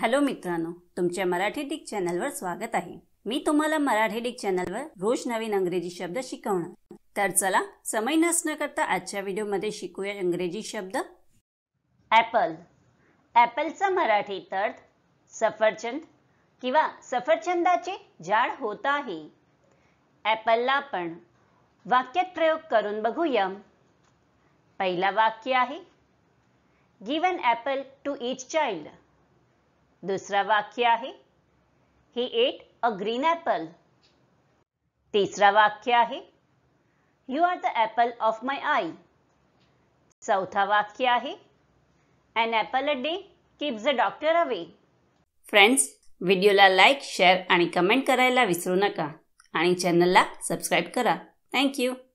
hello मित्रांनो तुमच्या Marathi Dick चॅनलवर स्वागत आहे मी तुम्हाला मराठी डिक चॅनलवर रोज नवीन अंग्रेजी शब्द शिकवणार तर चला समय नसणं करता आजच्या व्हिडिओमध्ये शिकूया इंग्रजी शब्द ॲपल ॲपलचा मराठी अर्थ सफरचंद किंवा सफरचंदाचे झाड होत आहे ॲपलला आपण वाक्यात प्रयोग करून बघूया पहिला वाक्य आहे given apple to each child दुसरा वाक्य आहे he ate a green apple तिसरा वाक्य आहे you are the apple of my eye चौथा वाक्य आहे an apple a day keeps the doctor away friends व्हिडिओला लाईक शेअर आणि कमेंट करायला विसरू नका आणि चॅनलला सबस्क्राईब करा थँक्यू